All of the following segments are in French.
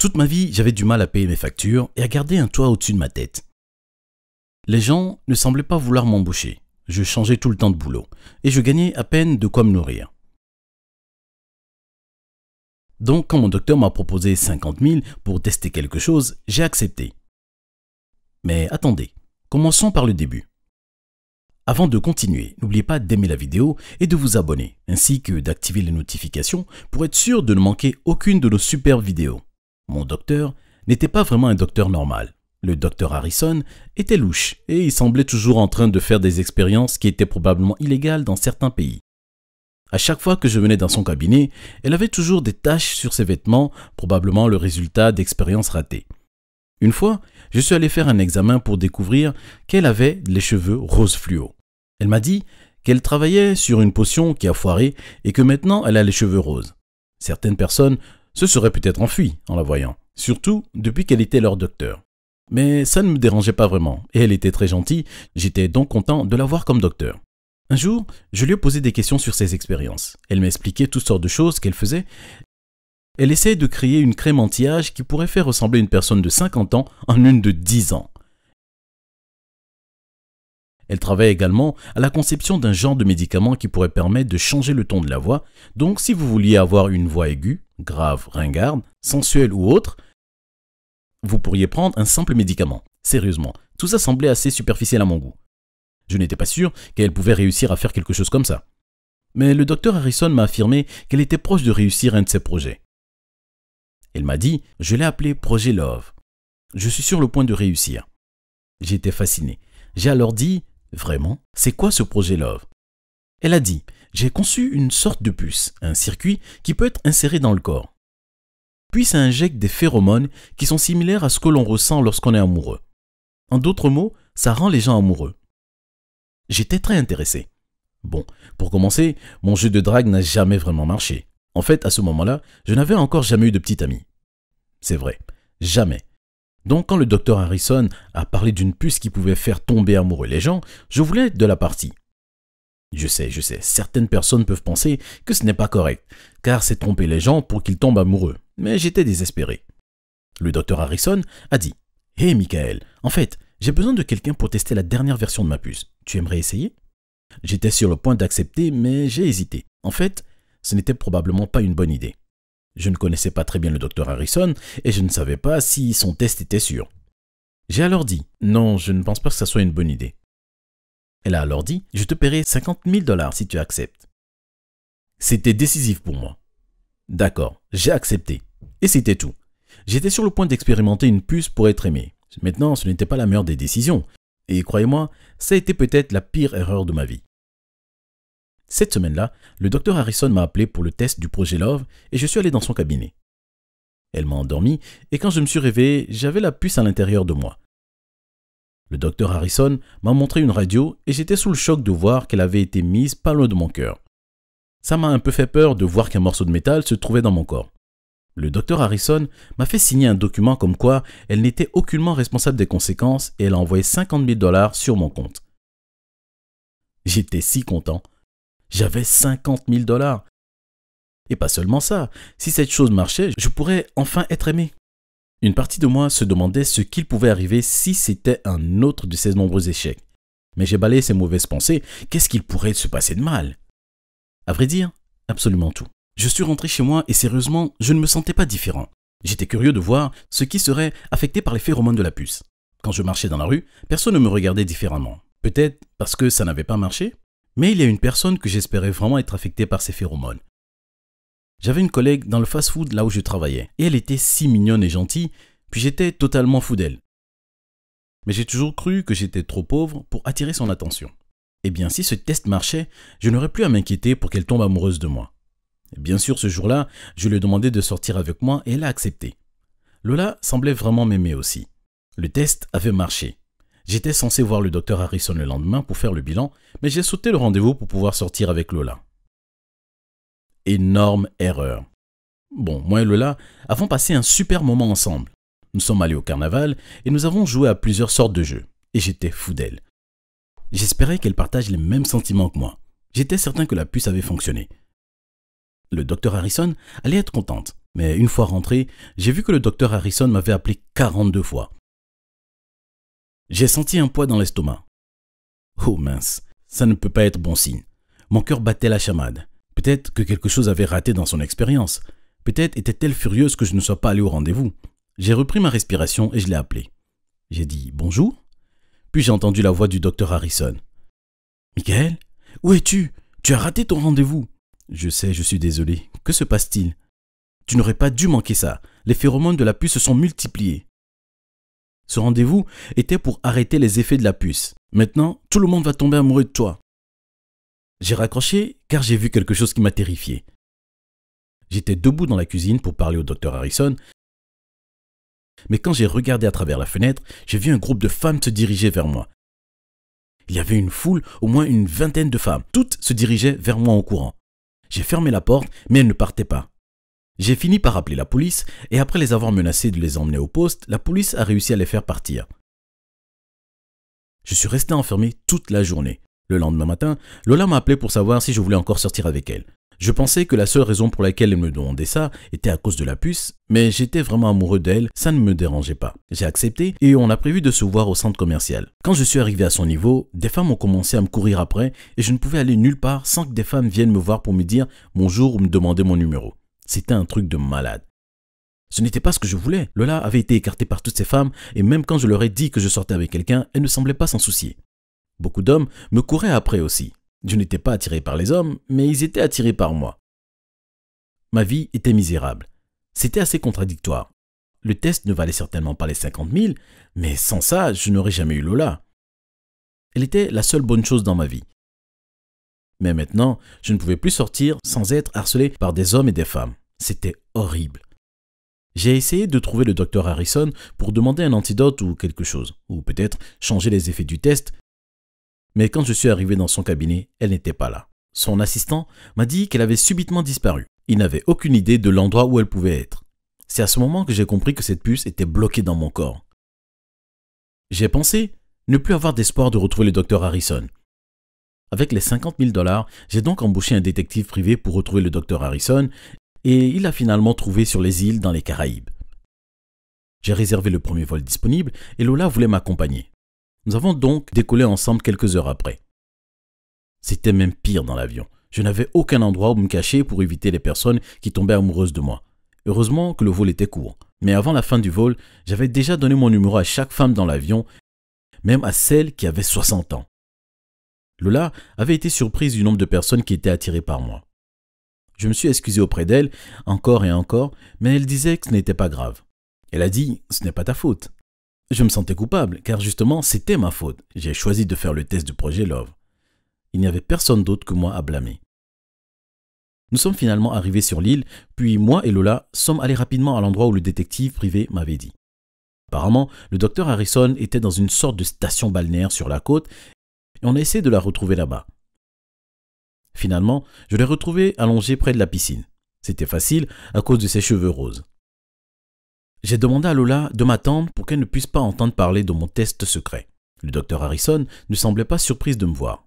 Toute ma vie, j'avais du mal à payer mes factures et à garder un toit au-dessus de ma tête. Les gens ne semblaient pas vouloir m'embaucher. Je changeais tout le temps de boulot et je gagnais à peine de quoi me nourrir. Donc quand mon docteur m'a proposé 50 000 pour tester quelque chose, j'ai accepté. Mais attendez, commençons par le début. Avant de continuer, n'oubliez pas d'aimer la vidéo et de vous abonner, ainsi que d'activer les notifications pour être sûr de ne manquer aucune de nos superbes vidéos. Mon docteur n'était pas vraiment un docteur normal. Le docteur Harrison était louche et il semblait toujours en train de faire des expériences qui étaient probablement illégales dans certains pays. À chaque fois que je venais dans son cabinet, elle avait toujours des taches sur ses vêtements, probablement le résultat d'expériences ratées. Une fois, je suis allé faire un examen pour découvrir qu'elle avait les cheveux rose fluo. Elle m'a dit qu'elle travaillait sur une potion qui a foiré et que maintenant elle a les cheveux roses. Certaines personnes ce serait peut-être enfui en la voyant, surtout depuis qu'elle était leur docteur. Mais ça ne me dérangeait pas vraiment, et elle était très gentille, j'étais donc content de la voir comme docteur. Un jour, je lui ai posé des questions sur ses expériences. Elle m'expliquait toutes sortes de choses qu'elle faisait. Elle essayait de créer une crème anti-âge qui pourrait faire ressembler une personne de 50 ans en une de 10 ans. Elle travaille également à la conception d'un genre de médicament qui pourrait permettre de changer le ton de la voix. Donc si vous vouliez avoir une voix aiguë, grave, ringarde, sensuelle ou autre, vous pourriez prendre un simple médicament. Sérieusement, tout ça semblait assez superficiel à mon goût. Je n'étais pas sûr qu'elle pouvait réussir à faire quelque chose comme ça. Mais le docteur Harrison m'a affirmé qu'elle était proche de réussir un de ses projets. Elle m'a dit, je l'ai appelé Projet Love. Je suis sur le point de réussir. J'étais fasciné. J'ai alors dit, Vraiment C'est quoi ce projet Love Elle a dit, j'ai conçu une sorte de puce, un circuit qui peut être inséré dans le corps. Puis ça injecte des phéromones qui sont similaires à ce que l'on ressent lorsqu'on est amoureux. En d'autres mots, ça rend les gens amoureux. J'étais très intéressé. Bon, pour commencer, mon jeu de drague n'a jamais vraiment marché. En fait, à ce moment-là, je n'avais encore jamais eu de petite amie. C'est vrai, jamais. Donc quand le docteur Harrison a parlé d'une puce qui pouvait faire tomber amoureux les gens, je voulais être de la partie. Je sais, je sais, certaines personnes peuvent penser que ce n'est pas correct, car c'est tromper les gens pour qu'ils tombent amoureux, mais j'étais désespéré. Le docteur Harrison a dit Hé Michael, en fait, j'ai besoin de quelqu'un pour tester la dernière version de ma puce. Tu aimerais essayer J'étais sur le point d'accepter, mais j'ai hésité. En fait, ce n'était probablement pas une bonne idée. Je ne connaissais pas très bien le docteur Harrison et je ne savais pas si son test était sûr. J'ai alors dit Non, je ne pense pas que ça soit une bonne idée. Elle a alors dit Je te paierai 50 000 dollars si tu acceptes. C'était décisif pour moi. D'accord, j'ai accepté. Et c'était tout. J'étais sur le point d'expérimenter une puce pour être aimé. Maintenant, ce n'était pas la meilleure des décisions. Et croyez-moi, ça a été peut-être la pire erreur de ma vie. Cette semaine-là, le docteur Harrison m'a appelé pour le test du projet Love et je suis allé dans son cabinet. Elle m'a endormi et quand je me suis réveillé, j'avais la puce à l'intérieur de moi. Le docteur Harrison m'a montré une radio et j'étais sous le choc de voir qu'elle avait été mise pas loin de mon cœur. Ça m'a un peu fait peur de voir qu'un morceau de métal se trouvait dans mon corps. Le docteur Harrison m'a fait signer un document comme quoi elle n'était aucunement responsable des conséquences et elle a envoyé 50 000 dollars sur mon compte. J'étais si content. J'avais 50 000 dollars. Et pas seulement ça, si cette chose marchait, je pourrais enfin être aimé. Une partie de moi se demandait ce qu'il pouvait arriver si c'était un autre de ces nombreux échecs. Mais j'ai balayé ces mauvaises pensées, qu'est-ce qu'il pourrait se passer de mal À vrai dire, absolument tout. Je suis rentré chez moi et sérieusement, je ne me sentais pas différent. J'étais curieux de voir ce qui serait affecté par les phéromones de la puce. Quand je marchais dans la rue, personne ne me regardait différemment. Peut-être parce que ça n'avait pas marché mais il y a une personne que j'espérais vraiment être affectée par ces phéromones. J'avais une collègue dans le fast-food là où je travaillais, et elle était si mignonne et gentille, puis j'étais totalement fou d'elle. Mais j'ai toujours cru que j'étais trop pauvre pour attirer son attention. Eh bien, si ce test marchait, je n'aurais plus à m'inquiéter pour qu'elle tombe amoureuse de moi. Bien sûr, ce jour-là, je lui ai demandé de sortir avec moi et elle a accepté. Lola semblait vraiment m'aimer aussi. Le test avait marché. J'étais censé voir le docteur Harrison le lendemain pour faire le bilan, mais j'ai sauté le rendez-vous pour pouvoir sortir avec Lola. Énorme erreur. Bon, moi et Lola avons passé un super moment ensemble. Nous sommes allés au carnaval et nous avons joué à plusieurs sortes de jeux, et j'étais fou d'elle. J'espérais qu'elle partage les mêmes sentiments que moi. J'étais certain que la puce avait fonctionné. Le docteur Harrison allait être contente, mais une fois rentré, j'ai vu que le docteur Harrison m'avait appelé 42 fois j'ai senti un poids dans l'estomac. Oh mince, ça ne peut pas être bon signe. Mon cœur battait la chamade. Peut-être que quelque chose avait raté dans son expérience. Peut-être était-elle furieuse que je ne sois pas allé au rendez-vous. J'ai repris ma respiration et je l'ai appelé. J'ai dit bonjour. Puis j'ai entendu la voix du docteur Harrison. Michael, où es-tu Tu as raté ton rendez-vous. Je sais, je suis désolé. Que se passe-t-il Tu n'aurais pas dû manquer ça. Les phéromones de la puce se sont multipliés. Ce rendez-vous était pour arrêter les effets de la puce. Maintenant, tout le monde va tomber amoureux de toi. J'ai raccroché car j'ai vu quelque chose qui m'a terrifié. J'étais debout dans la cuisine pour parler au docteur Harrison, mais quand j'ai regardé à travers la fenêtre, j'ai vu un groupe de femmes se diriger vers moi. Il y avait une foule, au moins une vingtaine de femmes. Toutes se dirigeaient vers moi en courant. J'ai fermé la porte, mais elles ne partaient pas. J'ai fini par appeler la police et après les avoir menacés de les emmener au poste, la police a réussi à les faire partir. Je suis resté enfermé toute la journée. Le lendemain matin, Lola m'a appelé pour savoir si je voulais encore sortir avec elle. Je pensais que la seule raison pour laquelle elle me demandait ça était à cause de la puce, mais j'étais vraiment amoureux d'elle, ça ne me dérangeait pas. J'ai accepté et on a prévu de se voir au centre commercial. Quand je suis arrivé à son niveau, des femmes ont commencé à me courir après et je ne pouvais aller nulle part sans que des femmes viennent me voir pour me dire bonjour ou me demander mon numéro. C'était un truc de malade. Ce n'était pas ce que je voulais. Lola avait été écartée par toutes ces femmes, et même quand je leur ai dit que je sortais avec quelqu'un, elles ne semblaient pas s'en soucier. Beaucoup d'hommes me couraient après aussi. Je n'étais pas attiré par les hommes, mais ils étaient attirés par moi. Ma vie était misérable. C'était assez contradictoire. Le test ne valait certainement pas les 50 000, mais sans ça, je n'aurais jamais eu Lola. Elle était la seule bonne chose dans ma vie. Mais maintenant, je ne pouvais plus sortir sans être harcelé par des hommes et des femmes. C'était horrible. J'ai essayé de trouver le docteur Harrison pour demander un antidote ou quelque chose, ou peut-être changer les effets du test, mais quand je suis arrivé dans son cabinet, elle n'était pas là. Son assistant m'a dit qu'elle avait subitement disparu. Il n'avait aucune idée de l'endroit où elle pouvait être. C'est à ce moment que j'ai compris que cette puce était bloquée dans mon corps. J'ai pensé ne plus avoir d'espoir de retrouver le docteur Harrison. Avec les 50 000 dollars, j'ai donc embauché un détective privé pour retrouver le docteur Harrison et il l'a finalement trouvé sur les îles dans les Caraïbes. J'ai réservé le premier vol disponible et Lola voulait m'accompagner. Nous avons donc décollé ensemble quelques heures après. C'était même pire dans l'avion. Je n'avais aucun endroit où me cacher pour éviter les personnes qui tombaient amoureuses de moi. Heureusement que le vol était court. Mais avant la fin du vol, j'avais déjà donné mon numéro à chaque femme dans l'avion, même à celle qui avait 60 ans. Lola avait été surprise du nombre de personnes qui étaient attirées par moi. Je me suis excusé auprès d'elle, encore et encore, mais elle disait que ce n'était pas grave. Elle a dit Ce n'est pas ta faute. Je me sentais coupable, car justement, c'était ma faute. J'ai choisi de faire le test du projet Love. Il n'y avait personne d'autre que moi à blâmer. Nous sommes finalement arrivés sur l'île, puis moi et Lola sommes allés rapidement à l'endroit où le détective privé m'avait dit. Apparemment, le docteur Harrison était dans une sorte de station balnéaire sur la côte, et on a essayé de la retrouver là-bas. Finalement, je l'ai retrouvé allongée près de la piscine. C'était facile à cause de ses cheveux roses. J'ai demandé à Lola de m'attendre pour qu'elle ne puisse pas entendre parler de mon test secret. Le docteur Harrison ne semblait pas surprise de me voir.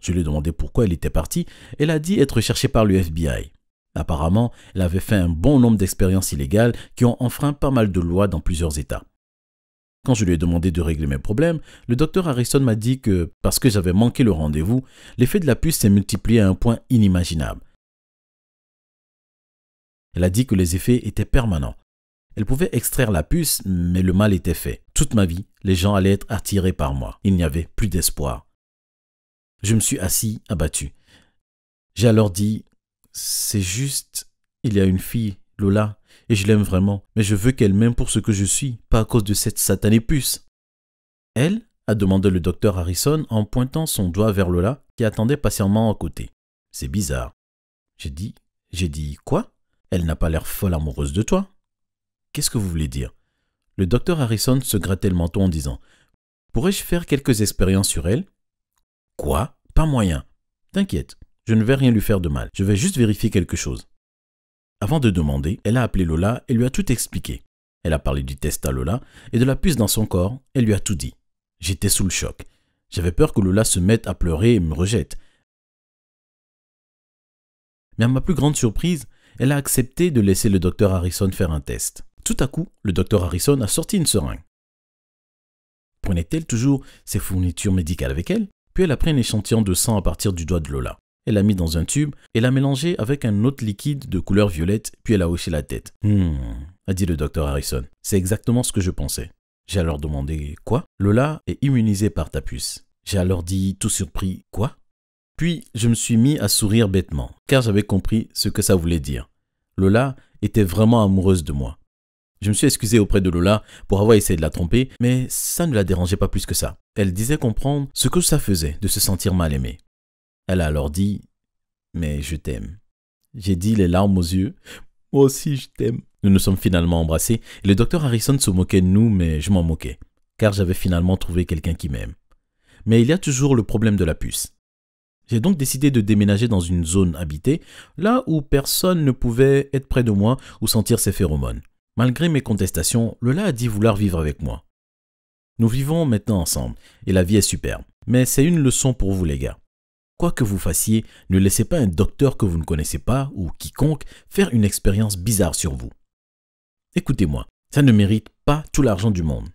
Je lui ai demandé pourquoi elle était partie. Elle a dit être cherchée par le FBI. Apparemment, elle avait fait un bon nombre d'expériences illégales qui ont enfreint pas mal de lois dans plusieurs États. Quand je lui ai demandé de régler mes problèmes, le docteur Harrison m'a dit que, parce que j'avais manqué le rendez-vous, l'effet de la puce s'est multiplié à un point inimaginable. Elle a dit que les effets étaient permanents. Elle pouvait extraire la puce, mais le mal était fait. Toute ma vie, les gens allaient être attirés par moi. Il n'y avait plus d'espoir. Je me suis assis, abattu. J'ai alors dit, c'est juste, il y a une fille Lola, et je l'aime vraiment, mais je veux qu'elle m'aime pour ce que je suis, pas à cause de cette satanée puce. Elle a demandé le docteur Harrison en pointant son doigt vers Lola, qui attendait patiemment à côté. C'est bizarre. J'ai dit, j'ai dit quoi Elle n'a pas l'air folle amoureuse de toi. Qu'est-ce que vous voulez dire Le docteur Harrison se grattait le menton en disant Pourrais-je faire quelques expériences sur elle Quoi Pas moyen. T'inquiète, je ne vais rien lui faire de mal. Je vais juste vérifier quelque chose. Avant de demander, elle a appelé Lola et lui a tout expliqué. Elle a parlé du test à Lola et de la puce dans son corps, elle lui a tout dit. J'étais sous le choc. J'avais peur que Lola se mette à pleurer et me rejette. Mais à ma plus grande surprise, elle a accepté de laisser le docteur Harrison faire un test. Tout à coup, le docteur Harrison a sorti une seringue. Prenait-elle toujours ses fournitures médicales avec elle Puis elle a pris un échantillon de sang à partir du doigt de Lola. Elle l'a mis dans un tube et l'a mélangé avec un autre liquide de couleur violette, puis elle a hoché la tête. Hum, » a dit le docteur Harrison. C'est exactement ce que je pensais. J'ai alors demandé Quoi Lola est immunisée par ta puce. J'ai alors dit, tout surpris Quoi Puis je me suis mis à sourire bêtement, car j'avais compris ce que ça voulait dire. Lola était vraiment amoureuse de moi. Je me suis excusé auprès de Lola pour avoir essayé de la tromper, mais ça ne la dérangeait pas plus que ça. Elle disait comprendre ce que ça faisait de se sentir mal aimée. Elle a alors dit Mais je t'aime. J'ai dit les larmes aux yeux Moi aussi je t'aime. Nous nous sommes finalement embrassés et le docteur Harrison se moquait de nous, mais je m'en moquais, car j'avais finalement trouvé quelqu'un qui m'aime. Mais il y a toujours le problème de la puce. J'ai donc décidé de déménager dans une zone habitée, là où personne ne pouvait être près de moi ou sentir ses phéromones. Malgré mes contestations, Lola a dit vouloir vivre avec moi. Nous vivons maintenant ensemble, et la vie est superbe. Mais c'est une leçon pour vous les gars. Quoi que vous fassiez, ne laissez pas un docteur que vous ne connaissez pas ou quiconque faire une expérience bizarre sur vous. Écoutez-moi, ça ne mérite pas tout l'argent du monde.